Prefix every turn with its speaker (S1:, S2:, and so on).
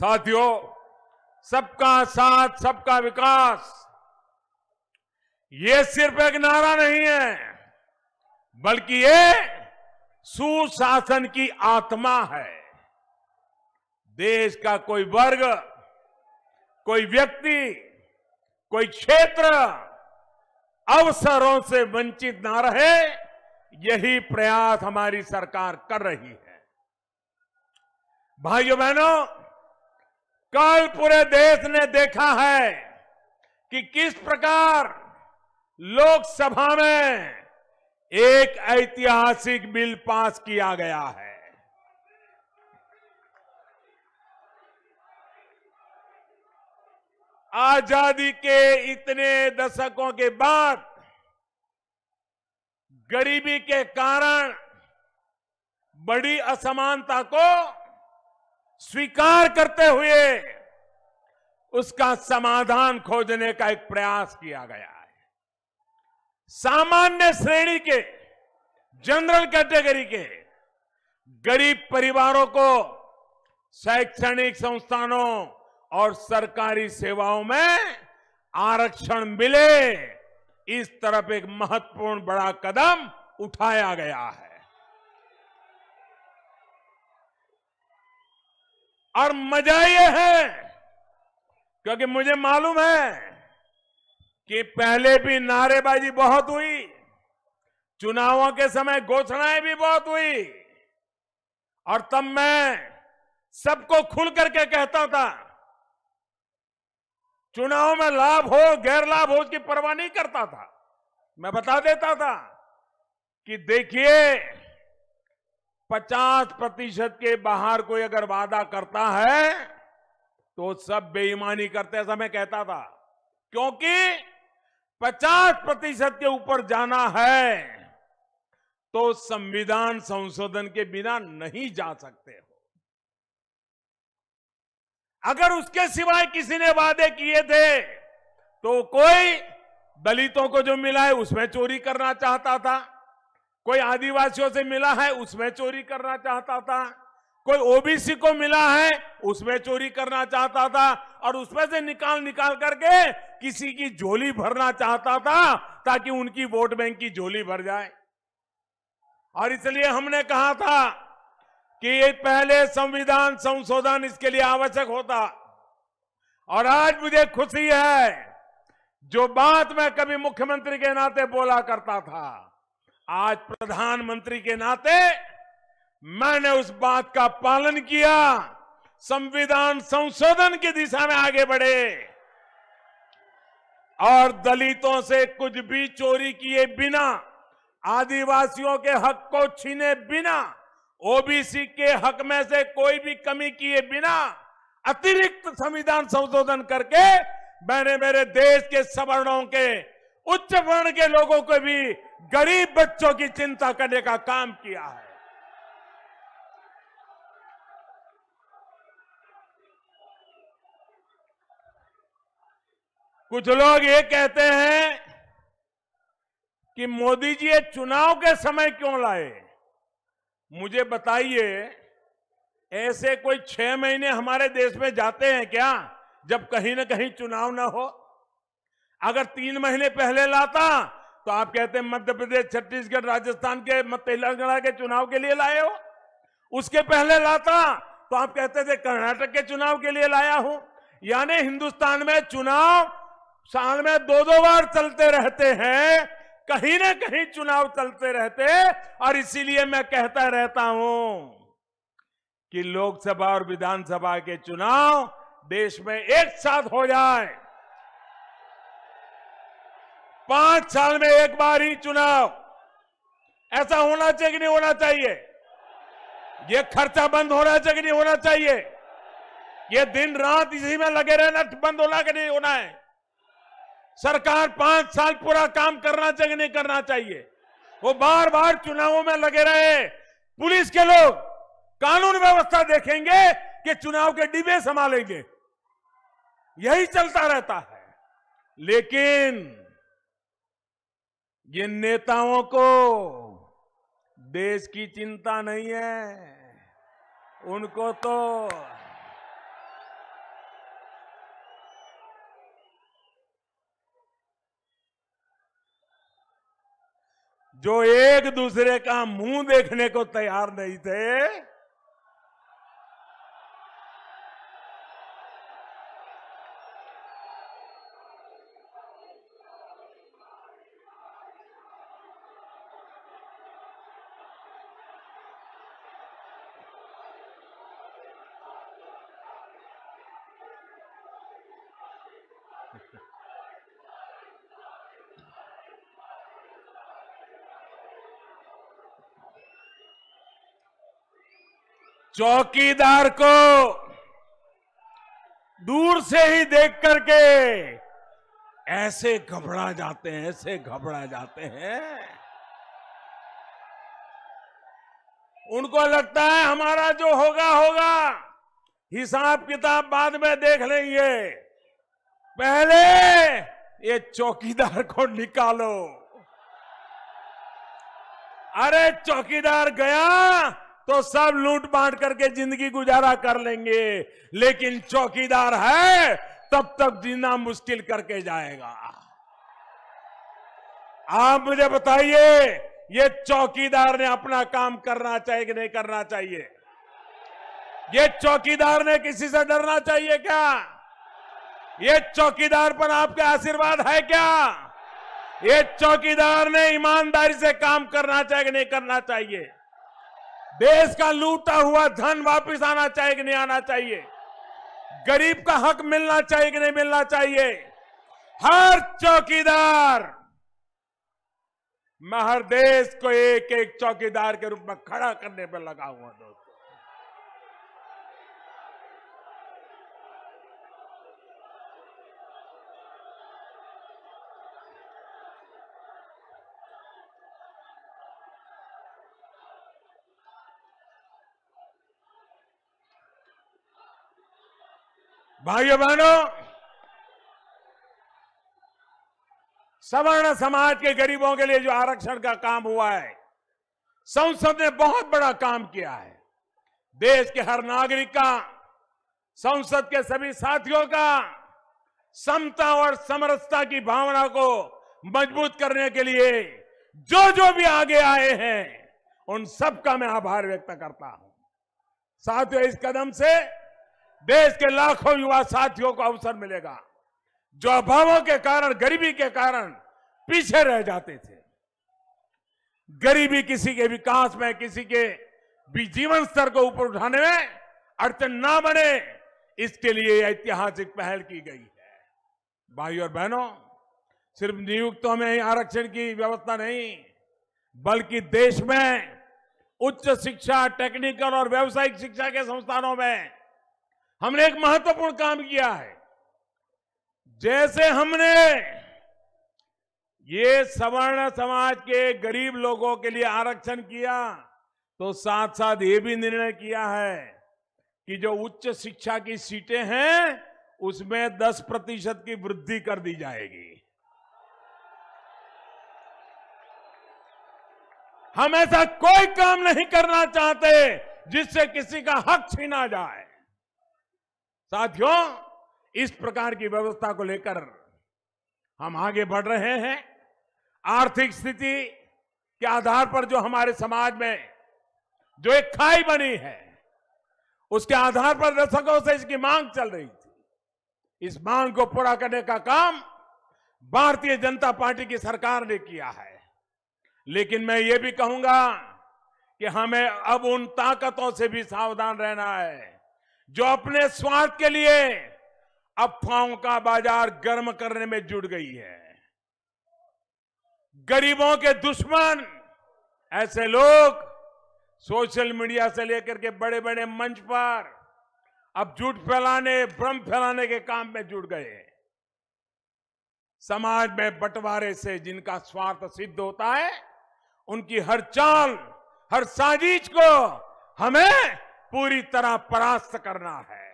S1: साथियों सबका साथ सबका विकास ये सिर्फ एक नारा नहीं है बल्कि ये सुशासन की आत्मा है देश का कोई वर्ग कोई व्यक्ति कोई क्षेत्र अवसरों से वंचित ना रहे यही प्रयास हमारी सरकार कर रही है भाइयों बहनों कल पूरे देश ने देखा है कि किस प्रकार लोकसभा में एक ऐतिहासिक बिल पास किया गया है आजादी के इतने दशकों के बाद गरीबी के कारण बड़ी असमानता को स्वीकार करते हुए उसका समाधान खोजने का एक प्रयास किया गया है सामान्य श्रेणी के जनरल कैटेगरी के गरीब परिवारों को शैक्षणिक संस्थानों और सरकारी सेवाओं में आरक्षण मिले इस तरफ एक महत्वपूर्ण बड़ा कदम उठाया गया है और मजा यह है क्योंकि मुझे मालूम है कि पहले भी नारेबाजी बहुत हुई चुनावों के समय घोषणाएं भी बहुत हुई और तब मैं सबको खुल करके कहता था चुनाव में लाभ हो गैर लाभ हो उसकी परवाह नहीं करता था मैं बता देता था कि देखिए पचास प्रतिशत के बाहर कोई अगर वादा करता है तो सब बेईमानी करते ऐसा मैं कहता था क्योंकि पचास प्रतिशत के ऊपर जाना है तो संविधान संशोधन के बिना नहीं जा सकते हो अगर उसके सिवाय किसी ने वादे किए थे तो कोई दलितों को जो मिला है उसमें चोरी करना चाहता था कोई आदिवासियों से मिला है उसमें चोरी करना चाहता था कोई ओबीसी को मिला है उसमें चोरी करना चाहता था और उसमें से निकाल निकाल करके किसी की झोली भरना चाहता था ताकि उनकी वोट बैंक की झोली भर जाए और इसलिए हमने कहा था कि ये पहले संविधान संशोधन इसके लिए आवश्यक होता और आज मुझे खुशी है जो बात मैं कभी मुख्यमंत्री के नाते बोला करता था आज प्रधानमंत्री के नाते मैंने उस बात का पालन किया संविधान संशोधन की दिशा में आगे बढ़े और दलितों से कुछ भी चोरी किए बिना आदिवासियों के हक को छीने बिना ओबीसी के हक में से कोई भी कमी किए बिना अतिरिक्त संविधान संशोधन करके मैंने मेरे देश के सवर्णों के उच्च वर्ण के लोगों को भी गरीब बच्चों की चिंता करने का काम किया है कुछ लोग ये कहते हैं कि मोदी जी ये चुनाव के समय क्यों लाए मुझे बताइए ऐसे कोई छह महीने हमारे देश में जाते हैं क्या जब कहीं ना कहीं चुनाव ना हो अगर तीन महीने पहले लाता तो आप कहते हैं मध्य प्रदेश छत्तीसगढ़ राजस्थान के तेलंगाना के चुनाव के लिए लाए हो उसके पहले लाता तो आप कहते थे कर्नाटक के चुनाव के लिए लाया हूं यानी हिंदुस्तान में चुनाव साल में दो दो बार चलते रहते हैं कहीं ना कहीं चुनाव चलते रहते और इसीलिए मैं कहता रहता हूं कि लोकसभा और विधानसभा के चुनाव देश में एक साथ हो जाए पांच साल में एक बार ही चुनाव ऐसा होना चाहिए कि नहीं होना चाहिए ये खर्चा बंद होना चाहिए कि नहीं होना चाहिए ये दिन रात इसी में लगे रहना बंद होना कि नहीं होना है सरकार पांच साल पूरा काम करना चाहिए कि नहीं करना चाहिए वो बार बार चुनावों में लगे रहे पुलिस के लोग कानून व्यवस्था देखेंगे कि चुनाव के डिब्बे संभालेंगे यही चलता रहता है लेकिन जिन नेताओं को देश की चिंता नहीं है उनको तो जो एक दूसरे का मुंह देखने को तैयार नहीं थे चौकीदार को दूर से ही देख करके ऐसे घबरा जाते हैं ऐसे घबरा जाते हैं उनको लगता है हमारा जो होगा होगा हिसाब किताब बाद में देख लेंगे पहले ये चौकीदार को निकालो अरे चौकीदार गया तो सब लूट बांट करके जिंदगी गुजारा कर लेंगे लेकिन चौकीदार है तब तक जीना मुश्किल करके जाएगा आप मुझे बताइए ये चौकीदार ने अपना काम करना चाहिए कि नहीं करना चाहिए ये चौकीदार ने किसी से डरना चाहिए क्या ये चौकीदार पर आपके आशीर्वाद है क्या ये चौकीदार ने ईमानदारी से काम करना चाहिए कि नहीं करना चाहिए देश का लूटा हुआ धन वापस आना चाहिए कि नहीं आना चाहिए गरीब का हक मिलना चाहिए कि नहीं मिलना चाहिए हर चौकीदार मैं हर देश को एक एक चौकीदार के रूप में खड़ा करने पर लगा हुआ दोस्तों भाइयों बहनों सवर्ण समाज के गरीबों के लिए जो आरक्षण का काम हुआ है संसद ने बहुत बड़ा काम किया है देश के हर नागरिक का संसद के सभी साथियों का समता और समरसता की भावना को मजबूत करने के लिए जो जो भी आगे आए हैं उन सबका मैं आभार व्यक्त करता हूं साथियों इस कदम से देश के लाखों युवा साथियों को अवसर मिलेगा जो अभावों के कारण गरीबी के कारण पीछे रह जाते थे गरीबी किसी के विकास में किसी के भी जीवन स्तर को ऊपर उठाने में अड़चन ना बने इसके लिए ऐतिहासिक पहल की गई है भाई और बहनों सिर्फ नियुक्तों में ही आरक्षण की व्यवस्था नहीं बल्कि देश में उच्च शिक्षा टेक्निकल और व्यावसायिक शिक्षा के संस्थानों में हमने एक महत्वपूर्ण काम किया है जैसे हमने ये सवर्ण समाज के गरीब लोगों के लिए आरक्षण किया तो साथ साथ ये भी निर्णय किया है कि जो उच्च शिक्षा की सीटें हैं उसमें 10 प्रतिशत की वृद्धि कर दी जाएगी हम ऐसा कोई काम नहीं करना चाहते जिससे किसी का हक छीना जाए साथियों इस प्रकार की व्यवस्था को लेकर हम आगे बढ़ रहे हैं आर्थिक स्थिति के आधार पर जो हमारे समाज में जो एक खाई बनी है उसके आधार पर दशकों से इसकी मांग चल रही थी इस मांग को पूरा करने का काम भारतीय जनता पार्टी की सरकार ने किया है लेकिन मैं ये भी कहूंगा कि हमें अब उन ताकतों से भी सावधान रहना है जो अपने स्वार्थ के लिए अफवाहों का बाजार गर्म करने में जुट गई है गरीबों के दुश्मन ऐसे लोग सोशल मीडिया से लेकर के बड़े बड़े मंच पर अब झूठ फैलाने भ्रम फैलाने के काम में जुट गए समाज में बंटवारे से जिनका स्वार्थ सिद्ध होता है उनकी हर चाल हर साजिश को हमें पूरी तरह परास्त करना है